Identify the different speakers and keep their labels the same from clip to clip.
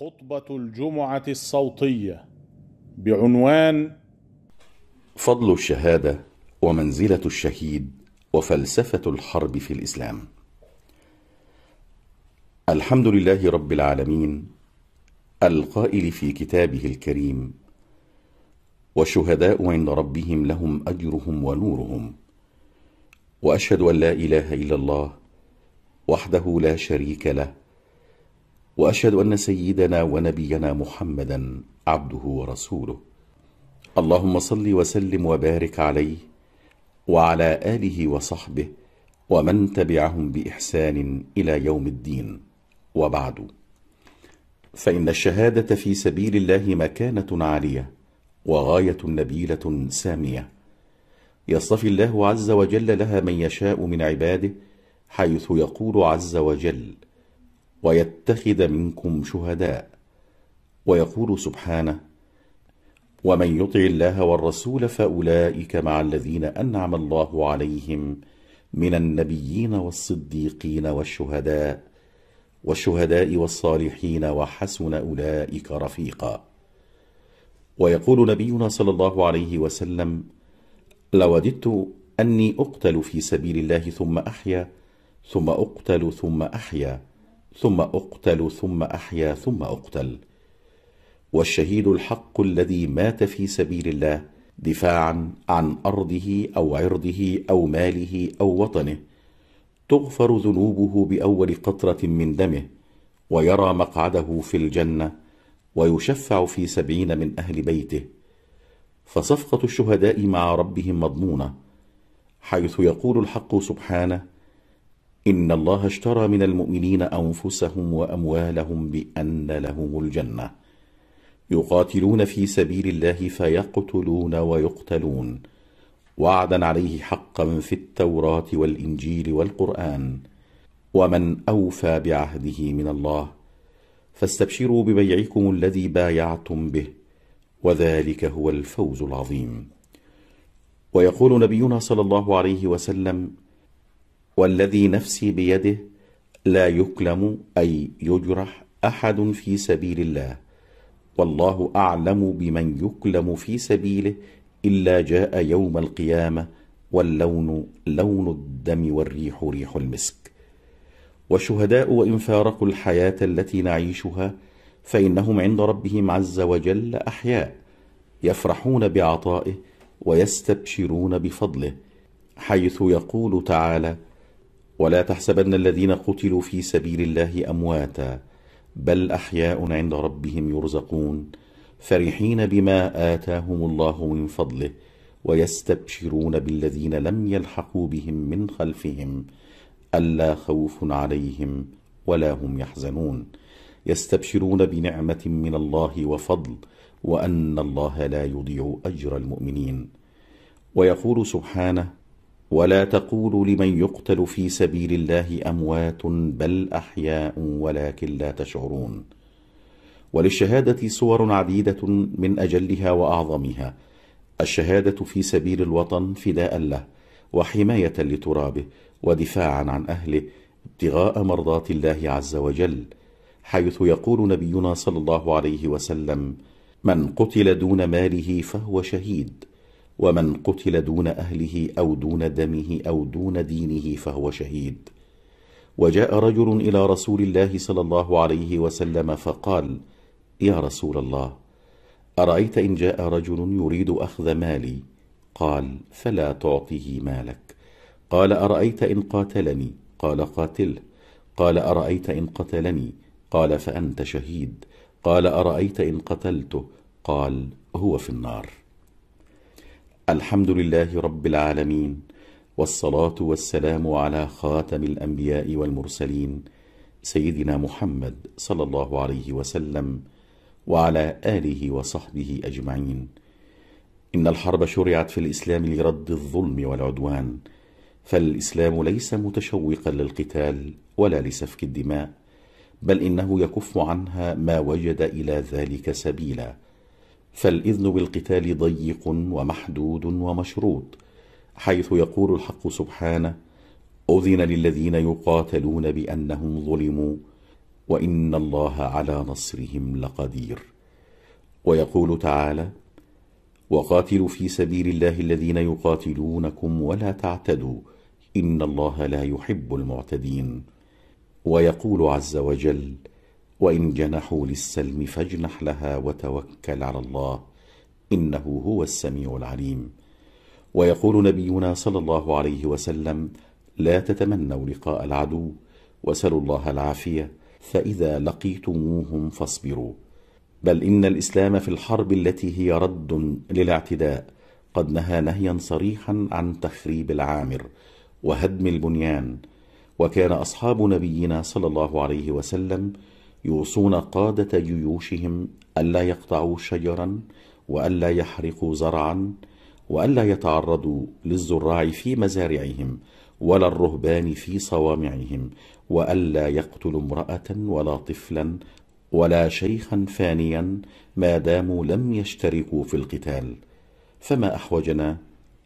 Speaker 1: خطبة الجمعة الصوتية بعنوان فضل الشهادة ومنزلة الشهيد وفلسفة الحرب في الإسلام. الحمد لله رب العالمين القائل في كتابه الكريم: والشهداء عند ربهم لهم أجرهم ونورهم. وأشهد أن لا إله إلا الله وحده لا شريك له وأشهد أن سيدنا ونبينا محمدا عبده ورسوله اللهم صل وسلم وبارك عليه وعلى آله وصحبه ومن تبعهم بإحسان إلى يوم الدين وبعد فإن الشهادة في سبيل الله مكانة عالية وغاية نبيلة سامية يصطفي الله عز وجل لها من يشاء من عباده حيث يقول عز وجل ويتخذ منكم شهداء ويقول سبحانه ومن يطع الله والرسول فأولئك مع الذين أنعم الله عليهم من النبيين والصديقين والشهداء والشهداء والصالحين وحسن أولئك رفيقا ويقول نبينا صلى الله عليه وسلم لوددت أني أقتل في سبيل الله ثم أحيا ثم أقتل ثم أحيا ثم اقتل ثم احيا ثم اقتل والشهيد الحق الذي مات في سبيل الله دفاعا عن ارضه او عرضه او ماله او وطنه تغفر ذنوبه باول قطره من دمه ويرى مقعده في الجنه ويشفع في سبعين من اهل بيته فصفقه الشهداء مع ربهم مضمونه حيث يقول الحق سبحانه إن الله اشترى من المؤمنين أنفسهم وأموالهم بأن لهم الجنة يقاتلون في سبيل الله فيقتلون ويقتلون وعدا عليه حقا في التوراة والإنجيل والقرآن ومن أوفى بعهده من الله فاستبشروا ببيعكم الذي بايعتم به وذلك هو الفوز العظيم ويقول نبينا صلى الله عليه وسلم والذي نفسي بيده لا يكلم أي يجرح أحد في سبيل الله والله أعلم بمن يكلم في سبيله إلا جاء يوم القيامة واللون لون الدم والريح ريح المسك والشهداء وإن فارقوا الحياة التي نعيشها فإنهم عند ربهم عز وجل أحياء يفرحون بعطائه ويستبشرون بفضله حيث يقول تعالى ولا تحسبن الذين قتلوا في سبيل الله أمواتا بل أحياء عند ربهم يرزقون فرحين بما آتاهم الله من فضله ويستبشرون بالذين لم يلحقوا بهم من خلفهم ألا خوف عليهم ولا هم يحزنون يستبشرون بنعمة من الله وفضل وأن الله لا يضيع أجر المؤمنين ويقول سبحانه ولا تقولوا لمن يقتل في سبيل الله أموات بل أحياء ولكن لا تشعرون وللشهادة صور عديدة من أجلها وأعظمها الشهادة في سبيل الوطن فداء له وحماية لترابه ودفاعا عن أهله ابتغاء مرضات الله عز وجل حيث يقول نبينا صلى الله عليه وسلم من قتل دون ماله فهو شهيد ومن قتل دون أهله أو دون دمه أو دون دينه فهو شهيد وجاء رجل إلى رسول الله صلى الله عليه وسلم فقال يا رسول الله أرأيت إن جاء رجل يريد أخذ مالي قال فلا تعطه مالك قال أرأيت إن قاتلني قال قاتله قال أرأيت إن قتلني قال فأنت شهيد قال أرأيت إن قتلته قال هو في النار الحمد لله رب العالمين والصلاة والسلام على خاتم الأنبياء والمرسلين سيدنا محمد صلى الله عليه وسلم وعلى آله وصحبه أجمعين إن الحرب شرعت في الإسلام لرد الظلم والعدوان فالإسلام ليس متشوقا للقتال ولا لسفك الدماء بل إنه يكف عنها ما وجد إلى ذلك سبيلا فالإذن بالقتال ضيق ومحدود ومشروط حيث يقول الحق سبحانه أذن للذين يقاتلون بأنهم ظلموا وإن الله على نصرهم لقدير ويقول تعالى وقاتلوا في سبيل الله الذين يقاتلونكم ولا تعتدوا إن الله لا يحب المعتدين ويقول عز وجل وإن جنحوا للسلم فاجنح لها وتوكل على الله إنه هو السميع العليم ويقول نبينا صلى الله عليه وسلم لا تتمنوا لقاء العدو وسلوا الله العافية فإذا لقيتموهم فاصبروا بل إن الإسلام في الحرب التي هي رد للاعتداء قد نهى نهيا صريحا عن تخريب العامر وهدم البنيان وكان أصحاب نبينا صلى الله عليه وسلم يوصون قادة جيوشهم ألا يقطعوا شجرا وألا يحرقوا زرعا وألا يتعرضوا للزراع في مزارعهم ولا الرهبان في صوامعهم وألا يقتلوا امرأة ولا طفلا ولا شيخا فانيا ما داموا لم يشتركوا في القتال فما أحوجنا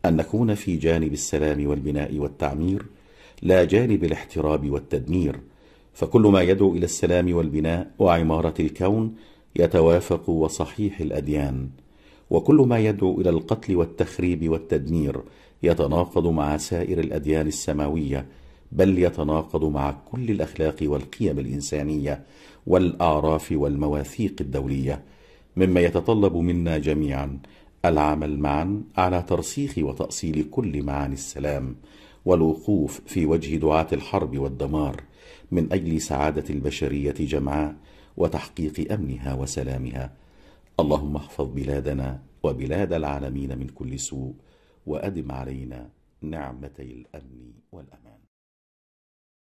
Speaker 1: أن نكون في جانب السلام والبناء والتعمير لا جانب الاحتراب والتدمير فكل ما يدعو إلى السلام والبناء وعمارة الكون يتوافق وصحيح الأديان وكل ما يدعو إلى القتل والتخريب والتدمير يتناقض مع سائر الأديان السماوية بل يتناقض مع كل الأخلاق والقيم الإنسانية والأعراف والمواثيق الدولية مما يتطلب منا جميعا العمل معا على ترسيخ وتأصيل كل معاني السلام والوقوف في وجه دعاة الحرب والدمار من أجل سعادة البشرية جمعاء وتحقيق أمنها وسلامها اللهم احفظ بلادنا وبلاد العالمين من كل سوء وأدم علينا نعمتي الأمن والأمان